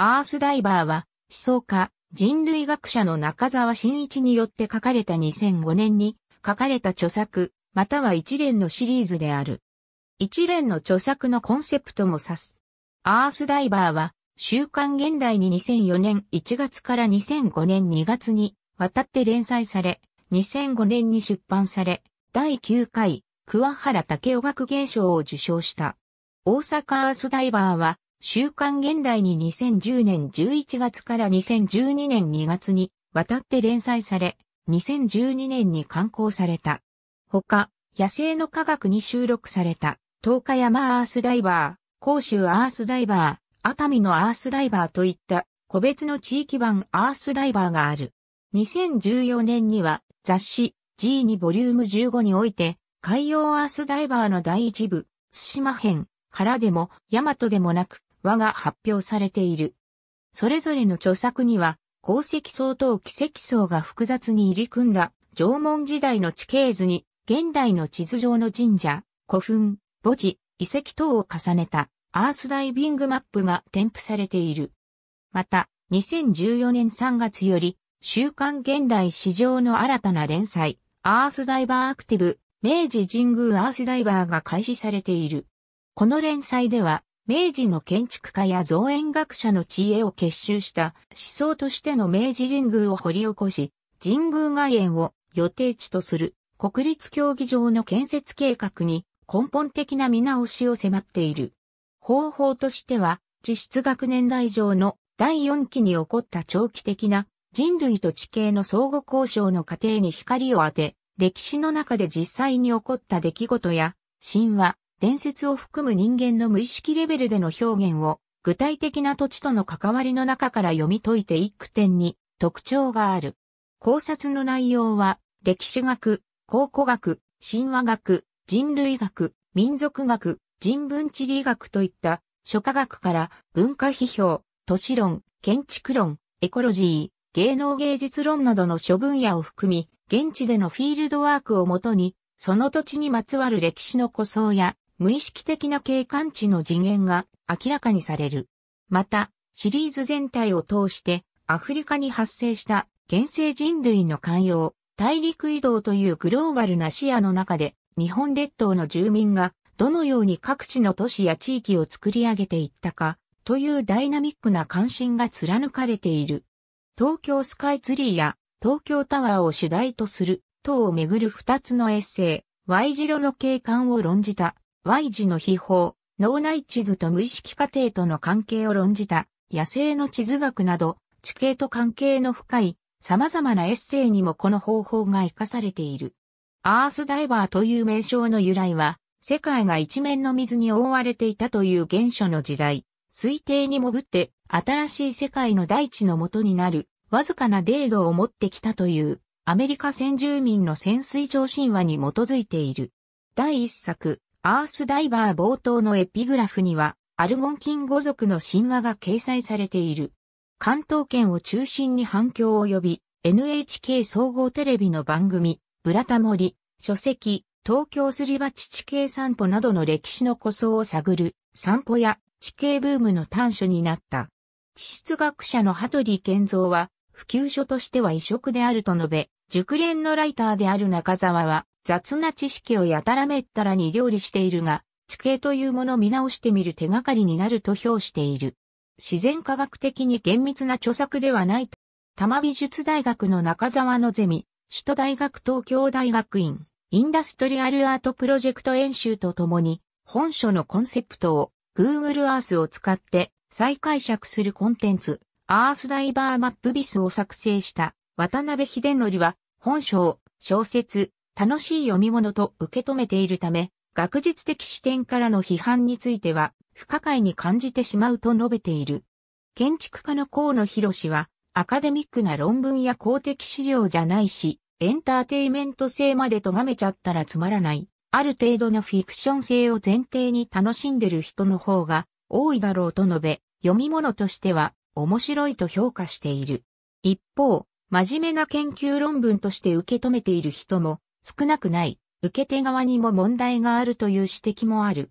アースダイバーは、思想家、人類学者の中沢新一によって書かれた2005年に書かれた著作、または一連のシリーズである。一連の著作のコンセプトも指す。アースダイバーは、週刊現代に2004年1月から2005年2月に渡って連載され、2005年に出版され、第9回、桑原武雄学芸賞を受賞した。大阪アースダイバーは、週刊現代に2010年11月から2012年2月に渡って連載され、2012年に刊行された。ほか、野生の科学に収録された、東海山アースダイバー、甲州アースダイバー、熱海のアースダイバーといった個別の地域版アースダイバーがある。2014年には雑誌 G2 ボリューム15において海洋アースダイバーの第一部、津島編からでも大和でもなく和が発表されている。それぞれの著作には、鉱石層と奇跡層が複雑に入り組んだ縄文時代の地形図に、現代の地図上の神社、古墳、墓地、遺跡等を重ねたアースダイビングマップが添付されている。また、2014年3月より、週刊現代史上の新たな連載、アースダイバーアクティブ、明治神宮アースダイバーが開始されている。この連載では、明治の建築家や造園学者の知恵を結集した思想としての明治神宮を掘り起こし、神宮外苑を予定地とする国立競技場の建設計画に根本的な見直しを迫っている。方法としては、地質学年代上の第4期に起こった長期的な人類と地形の相互交渉の過程に光を当て、歴史の中で実際に起こった出来事や神話、伝説を含む人間の無意識レベルでの表現を、具体的な土地との関わりの中から読み解いていく点に特徴がある。考察の内容は、歴史学、考古学、神話学、人類学、民族学、人文地理学といった諸科学から文化批評、都市論、建築論、エコロジー、芸能芸術論などの諸分野を含み、現地でのフィールドワークをもとに、その土地にまつわる歴史の構想や無意識的な景観地の次元が明らかにされる。また、シリーズ全体を通してアフリカに発生した現世人類の寛容、大陸移動というグローバルな視野の中で日本列島の住民がどのように各地の都市や地域を作り上げていったかというダイナミックな関心が貫かれている。東京スカイツリーや東京タワーを主題とする等をめぐる二つのエッセイ、Y 字路の景観を論じた Y 字の秘宝、脳内地図と無意識過程との関係を論じた、野生の地図学など、地形と関係の深い様々なエッセイにもこの方法が活かされている。アースダイバーという名称の由来は、世界が一面の水に覆われていたという原初の時代、推定に潜って新しい世界の大地の元になる、わずかなデードを持ってきたという、アメリカ先住民の潜水上神話に基づいている。第一作、アースダイバー冒頭のエピグラフには、アルゴンキン語族の神話が掲載されている。関東圏を中心に反響を呼び、NHK 総合テレビの番組、ブラタモリ、書籍、東京すり鉢地形散歩などの歴史の古相を探る、散歩や地形ブームの端緒になった。地質学者の羽鳥健三は、普及書としては異色であると述べ、熟練のライターである中沢は、雑な知識をやたらめったらに料理しているが、地形というものを見直してみる手がかりになると評している。自然科学的に厳密な著作ではないと。多摩美術大学の中沢のゼミ、首都大学東京大学院、インダストリアルアートプロジェクト演習とともに、本書のコンセプトを Google Earth を使って再解釈するコンテンツ、アースダイバーマップビスを作成した渡辺秀則は、本書を小説、楽しい読み物と受け止めているため、学術的視点からの批判については不可解に感じてしまうと述べている。建築家の河野博氏は、アカデミックな論文や公的資料じゃないし、エンターテイメント性まで咎めちゃったらつまらない。ある程度のフィクション性を前提に楽しんでる人の方が多いだろうと述べ、読み物としては面白いと評価している。一方、真面目な研究論文として受け止めている人も少なくない、受け手側にも問題があるという指摘もある。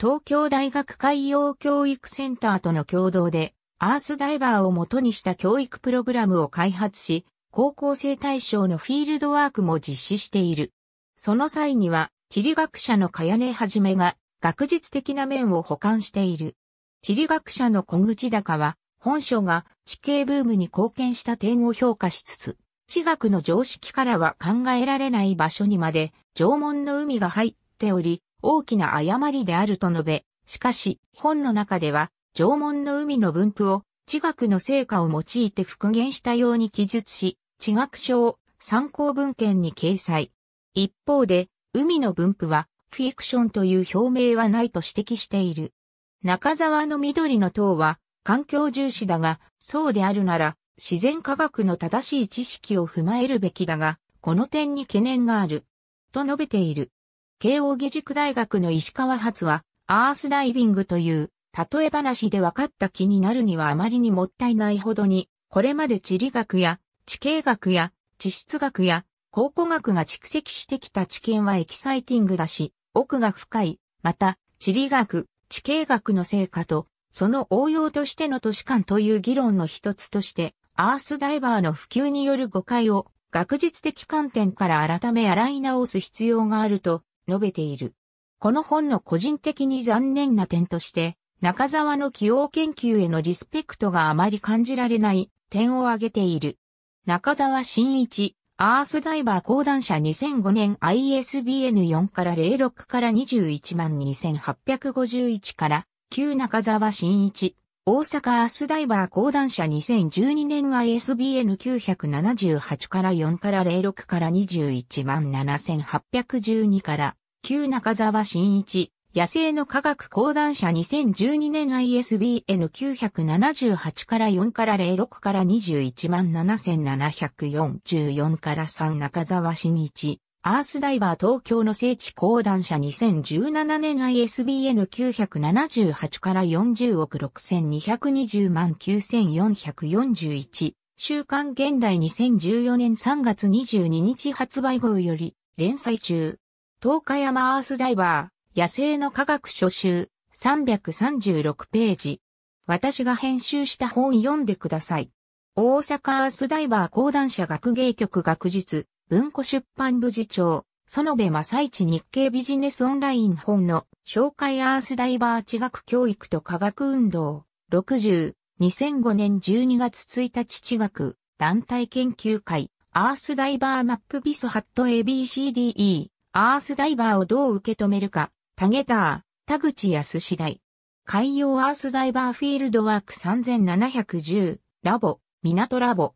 東京大学海洋教育センターとの共同で、アースダイバーを元にした教育プログラムを開発し、高校生対象のフィールドワークも実施している。その際には、地理学者の茅根はじめが、学術的な面を補完している。地理学者の小口高は、本書が地形ブームに貢献した点を評価しつつ、地学の常識からは考えられない場所にまで縄文の海が入っており、大きな誤りであると述べ、しかし、本の中では、縄文の海の分布を、地学の成果を用いて復元したように記述し、地学書を参考文献に掲載。一方で、海の分布は、フィクションという表明はないと指摘している。中沢の緑の塔は、環境重視だが、そうであるなら、自然科学の正しい知識を踏まえるべきだが、この点に懸念がある。と述べている。慶応義塾大学の石川発は、アースダイビングという、例え話で分かった気になるにはあまりにもったいないほどに、これまで地理学や、地形学や、地質学や、考古学が蓄積してきた知見はエキサイティングだし、奥が深い、また、地理学、地形学の成果と、その応用としての都市間という議論の一つとして、アースダイバーの普及による誤解を学術的観点から改め洗い直す必要があると述べている。この本の個人的に残念な点として、中沢の起用研究へのリスペクトがあまり感じられない点を挙げている。中沢新一、アースダイバー講談社2005年 ISBN4 から06から21 2851から、旧中沢新一。大阪アースダイバー講談社2012年 ISBN 978から4から06から21万7812から旧中沢新一野生の科学講談社2012年 ISBN 978から4から06から21万7744から3中沢新一アースダイバー東京の聖地講談社2017年 ISBN 978から40億6220万9441週刊現代2014年3月22日発売号より連載中東海山アースダイバー野生の科学初集336ページ私が編集した本読んでください大阪アースダイバー講談社学芸局学術文庫出版部次長、園部正一日経ビジネスオンライン本の紹介アースダイバー地学教育と科学運動60、2005年12月1日地学団体研究会アースダイバーマップビスハット ABCDE アースダイバーをどう受け止めるかタゲター田口康次第海洋アースダイバーフィールドワーク3710ラボ港ラボ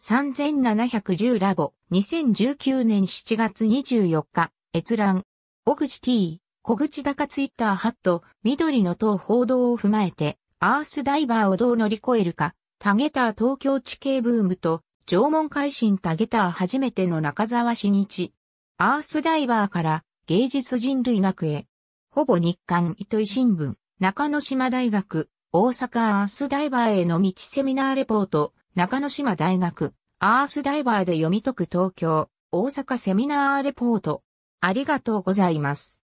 3710ラボ、2019年7月24日、閲覧。小口 T、小口高ツイッターハット、緑の党報道を踏まえて、アースダイバーをどう乗り越えるか、タゲター東京地形ブームと、縄文改新タゲター初めての中沢新日。アースダイバーから芸術人類学へ。ほぼ日刊糸井新聞、中野島大学、大阪アースダイバーへの道セミナーレポート、中野島大学、アースダイバーで読み解く東京、大阪セミナーレポート。ありがとうございます。